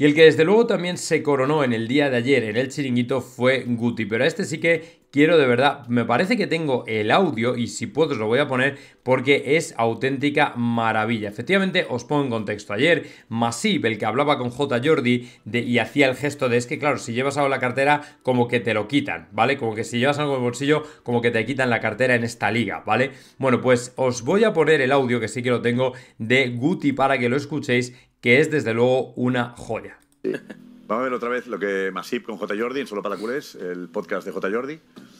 Y el que desde luego también se coronó en el día de ayer en el chiringuito fue Guti, pero a este sí que quiero de verdad, me parece que tengo el audio y si puedo os lo voy a poner porque es auténtica maravilla. Efectivamente, os pongo en contexto. Ayer, Masip, el que hablaba con J. Jordi y hacía el gesto de es que, claro, si llevas algo en la cartera, como que te lo quitan, ¿vale? Como que si llevas algo en el bolsillo, como que te quitan la cartera en esta liga, ¿vale? Bueno, pues os voy a poner el audio que sí que lo tengo de Guti para que lo escuchéis que es desde luego una joya. Vamos a ver otra vez lo que Masip con J. Jordi en Solo para Culés, el podcast de J. Jordi,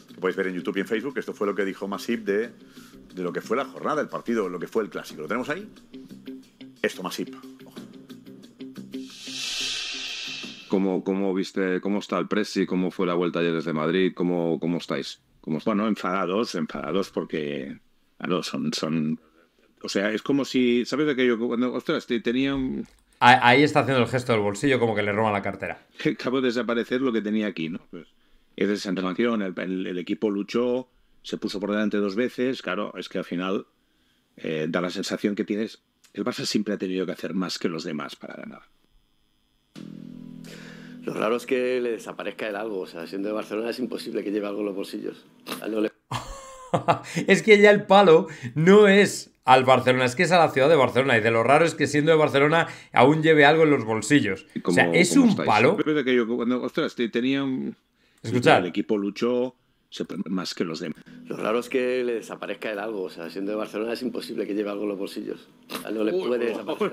que podéis ver en YouTube y en Facebook. Esto fue lo que dijo Masip de, de lo que fue la jornada, el partido, lo que fue el clásico. ¿Lo tenemos ahí? Esto, Masip. ¿Cómo, ¿Cómo, viste, cómo está el Presi? ¿Cómo fue la vuelta ayer desde Madrid? ¿Cómo, cómo estáis? Bueno, enfadados, enfadados porque claro, son, son o sea, es como si, ¿sabes aquello? Cuando, ostras, te, tenía Ahí está haciendo el gesto del bolsillo como que le roba la cartera. Acabo de desaparecer lo que tenía aquí, ¿no? Pues, es la el, el, equipo luchó, se puso por delante dos veces, claro, es que al final eh, da la sensación que tienes, el Barça siempre ha tenido que hacer más que los demás para ganar. Lo raro es que le desaparezca el algo, o sea, siendo de Barcelona es imposible que lleve algo en los bolsillos. No es que ya el palo no es al Barcelona, es que es a la ciudad de Barcelona. Y de lo raro es que siendo de Barcelona aún lleve algo en los bolsillos. o sea, es un palo. Que yo, cuando, ostras, tenía un. Escuchad. El equipo luchó más que los demás. Lo raro es que le desaparezca el algo. O sea, siendo de Barcelona es imposible que lleve algo en los bolsillos. No le puede desaparecer.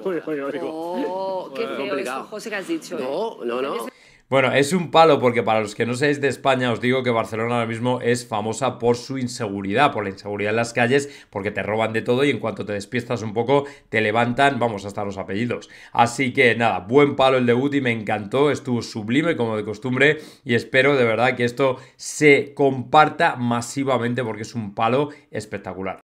Oh, qué feo José, que has dicho. No, ¿eh? no, no. Bueno, es un palo porque para los que no seáis de España os digo que Barcelona ahora mismo es famosa por su inseguridad, por la inseguridad en las calles, porque te roban de todo y en cuanto te despiestas un poco te levantan, vamos, hasta los apellidos. Así que nada, buen palo el debut y me encantó, estuvo sublime como de costumbre y espero de verdad que esto se comparta masivamente porque es un palo espectacular.